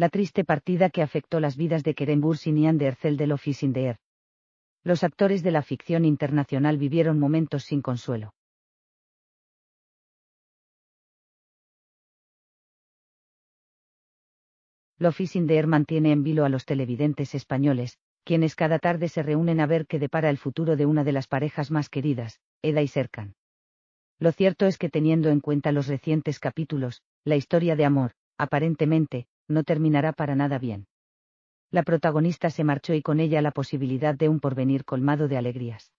la triste partida que afectó las vidas de Kerem Bursin y nian de Sindeer. Los actores de la ficción internacional vivieron momentos sin consuelo. Sindeer mantiene en vilo a los televidentes españoles, quienes cada tarde se reúnen a ver qué depara el futuro de una de las parejas más queridas, Eda y Serkan. Lo cierto es que teniendo en cuenta los recientes capítulos, la historia de amor, aparentemente, no terminará para nada bien. La protagonista se marchó y con ella la posibilidad de un porvenir colmado de alegrías.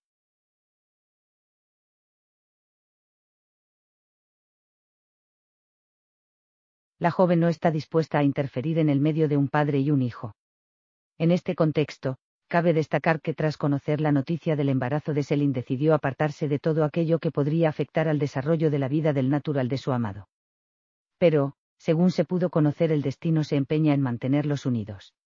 La joven no está dispuesta a interferir en el medio de un padre y un hijo. En este contexto, cabe destacar que tras conocer la noticia del embarazo de Selin decidió apartarse de todo aquello que podría afectar al desarrollo de la vida del natural de su amado. Pero, según se pudo conocer el destino se empeña en mantenerlos unidos.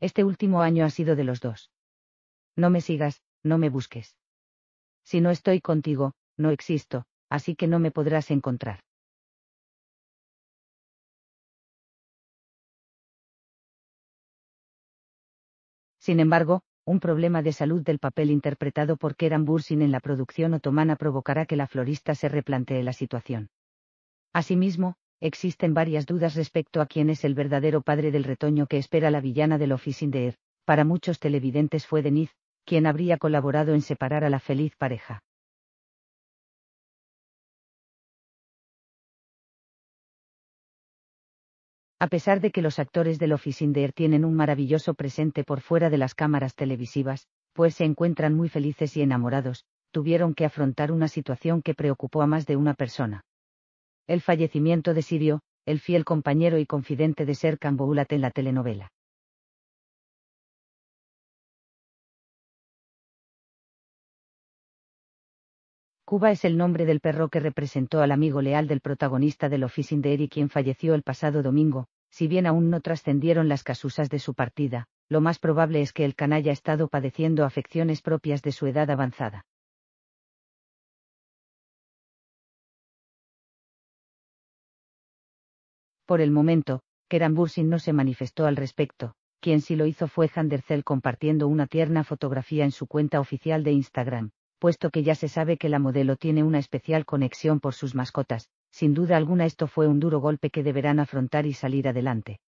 Este último año ha sido de los dos. No me sigas, no me busques. Si no estoy contigo, no existo, así que no me podrás encontrar. Sin embargo, un problema de salud del papel interpretado por Keran Bursin en la producción otomana provocará que la florista se replantee la situación. Asimismo, existen varias dudas respecto a quién es el verdadero padre del retoño que espera la villana del Office de Er, Para muchos televidentes fue Deniz, quien habría colaborado en separar a la feliz pareja. A pesar de que los actores del Air tienen un maravilloso presente por fuera de las cámaras televisivas, pues se encuentran muy felices y enamorados, tuvieron que afrontar una situación que preocupó a más de una persona. El fallecimiento de Sirio, el fiel compañero y confidente de Serkan Boulat en la telenovela. Cuba es el nombre del perro que representó al amigo leal del protagonista del the Air y quien falleció el pasado domingo, si bien aún no trascendieron las casusas de su partida, lo más probable es que el canalla ha estado padeciendo afecciones propias de su edad avanzada. Por el momento, Keran Bursin no se manifestó al respecto, quien sí lo hizo fue Handercel compartiendo una tierna fotografía en su cuenta oficial de Instagram, puesto que ya se sabe que la modelo tiene una especial conexión por sus mascotas, sin duda alguna esto fue un duro golpe que deberán afrontar y salir adelante.